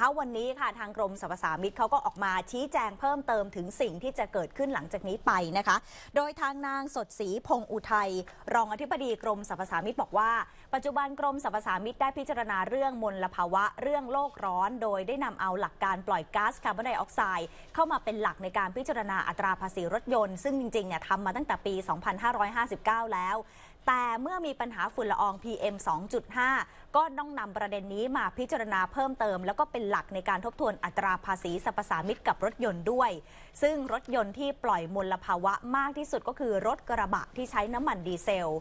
คะวันนี้ค่ะทางกรมสรรพสามิตเขาก็ออกมาชี้แจงเพิ่มเติมถึงสิ่งที่จะเกิดขึ้นหลังจากนี้ไปนะคะ โดยทางนางสดศรีพงอุทัย รองอธิบดีกรมสรรพสามิตบอกว่าปัจจุบันกรมสรรพสามิตได้พิจารณาเรื่องมลภาวะ เรื่องโลกร้อน โดยได้นำเอาหลักการปล่อยก๊าซคาร์บอนไดออกไซด์เข้ามาเป็นหลักในการพิจารณาอัตราภาษีรถยนต์ซึ่งจริงๆเนี่ยทำมาตั้งแต่ปี 2559 แล้วแต่เมื่อมีปัญหาฝุ่นละออง PM 2.5 ก็ต้องนำประเด็นนี้มาพิจารณาเพิ่มเติมแล้วก็เป็นหลักในการทบทวนอัตราภาษีสรรพสามิตกับรถยนต์ด้วย ซึ่งรถยนต์ที่ปล่อยมลภาวะมากที่สุดก็คือรถกระบะที่ใช้น้ำมันดีเซล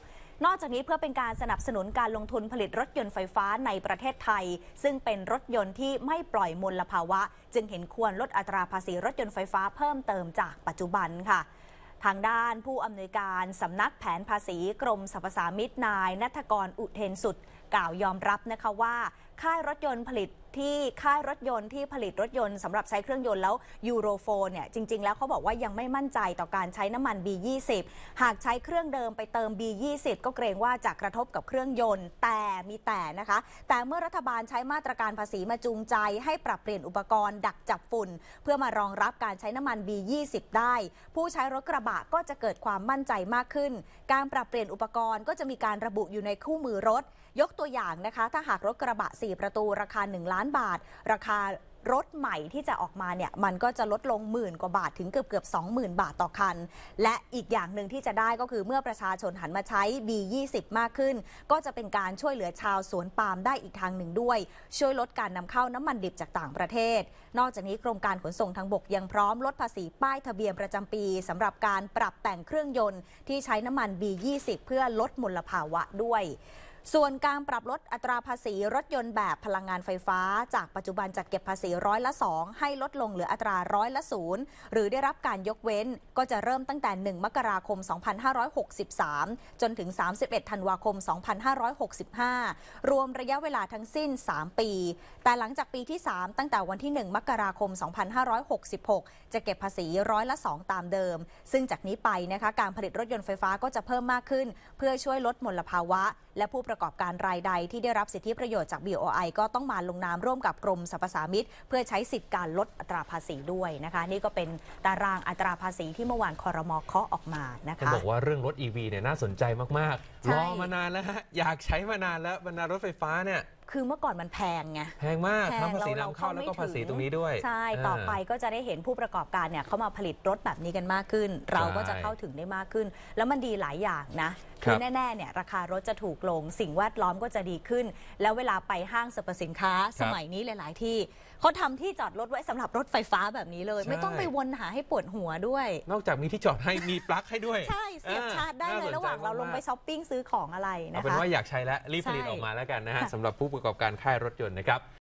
นอกจากนี้เพื่อเป็นการสนับสนุนการลงทุนผลิตรถยนต์ไฟฟ้าในประเทศไทย ซึ่งเป็นรถยนต์ที่ไม่ปล่อยมลภาวะ จึงเห็นควรลดอัตราภาษีรถยนต์ไฟฟ้าเพิ่มเติมจากปัจจุบันค่ะทางด้านผู้อำนวยการสำนักแผนภาษีกรมสรรพสามิตนาย นัทกรอุเทนสุดกล่าวยอมรับนะคะว่าค่ายรถยนต์ผลิตที่ค่ายรถยนต์ที่ผลิตรถยนต์สำหรับใช้เครื่องยนต์แล้วยูโรโฟเนี่ยจริงๆแล้วเขาบอกว่ายังไม่มั่นใจต่อการใช้น้ำมัน B20 หากใช้เครื่องเดิมไปเติม B20 ก็เกรงว่าจะกระทบกับเครื่องยนต์ แต่มีแต่นะคะ แต่เมื่อรัฐบาลใช้มาตรการภาษีมาจูงใจ ให้ปรับเปลี่ยนอุปกรณ์ดักจับฝุ่น เพื่อมารองรับการใช้น้ำมัน B20 ได้ ผู้ใช้รถกระบะก็จะเกิดความมั่นใจมากขึ้น การปรับเปลี่ยนอุปกรณ์ก็จะมีการระบุอยู่ในคู่มือรถยกตัวอย่างนะคะ ถ้าหากรถกระบะ4 4ประตูราคา 1 ล้านบาท ราคารถใหม่ที่จะออกมาเนี่ย มันก็จะลดลงหมื่นกว่าบาทถึงเกือบเกือบ 20,000 บาทต่อคัน และอีกอย่างหนึ่งที่จะได้ก็คือเมื่อประชาชนหันมาใช้ B20 มากขึ้น ก็จะเป็นการช่วยเหลือชาวสวนปาล์มได้อีกทางหนึ่งด้วย ช่วยลดการนำเข้าน้ำมันดิบจากต่างประเทศ นอกจากนี้กรมการขนส่งทางบก ยังพร้อมลดภาษีป้ายทะเบียนประจำปี สำหรับการปรับแต่งเครื่องยนต์ที่ใช้น้ำมัน B20 เพื่อลดมลภาวะด้วยส่วนการปรับลดอัตราภาษีรถยนต์แบบพลังงานไฟฟ้า จากปัจจุบันจัดเก็บภาษีร้อยละ 2 ให้ลดลงเหลืออัตราร้อยละศูนย์หรือได้รับการยกเว้นก็จะเริ่มตั้งแต่ 1 มกราคม 2563 จนถึง 31 ธันวาคม 2565 รวมระยะเวลาทั้งสิ้น 3 ปี แต่หลังจากปีที่ 3 ตั้งแต่วันที่ 1 มกราคม 2566 จะเก็บภาษีร้อยละ 2 ตามเดิม ซึ่งจากนี้ไปนะคะการผลิตรถยนต์ไฟฟ้าก็จะเพิ่มมากขึ้น เพื่อช่วยลดมลภาวะ และผู้ประประกอบการรายใดที่ได้รับสิทธิประโยชน์จาก BOI ก็ต้องมาลงนามร่วมกับกรมสรรพสามิตเพื่อใช้สิทธิการลดอัตราภาษีด้วยนะคะ นี่ก็เป็นตารางอัตราภาษีที่เมื่อวานคอรมอเคาะออกมานะคะจะบอกว่าเรื่องรถ EV เนี่ยน่าสนใจมากๆ รอมานานแล้วอยากใช้มานานแล้วบรรดารถไฟฟ้าเนี่ยคือเมื่อก่อนมันแพงไงแพงมากทั้งภาษีนำเข้าราเข้าแล้วก็ไม่ภาษีตรงนี้ด้วยใช่ต่อไปก็จะได้เห็นผู้ประกอบการเนี่ยเขามาผลิตรถแบบนี้กันมากขึ้น เราก็จะเข้าถึงได้มากขึ้น แล้วมันดีหลายอย่างนะคือแน่ๆเนี่ย ราคารถจะถูกลง สิ่งแวดล้อมก็จะดีขึ้นแล้วเวลาไปห้างสรรพสินค้าสมัยนี้หลายๆ ที่เขาทำที่จอดรถไว้สำหรับรถไฟฟ้าแบบนี้เลย ไม่ต้องไปวนหาให้ปวดหัวด้วย นอกจากมีที่จอดให้มีปลั๊กให้ด้วยใช่เสียบชาร์จได้เลยระหว่างเราลงไปช้อปปิ้งซื้อของอะไรเอานะเป็นว่าอยากใช้แล้วรีบผลิตออกมาแล้วกันนะฮะสำหรับผูู้้ประกอบการค่ายรถยนต์นะครับ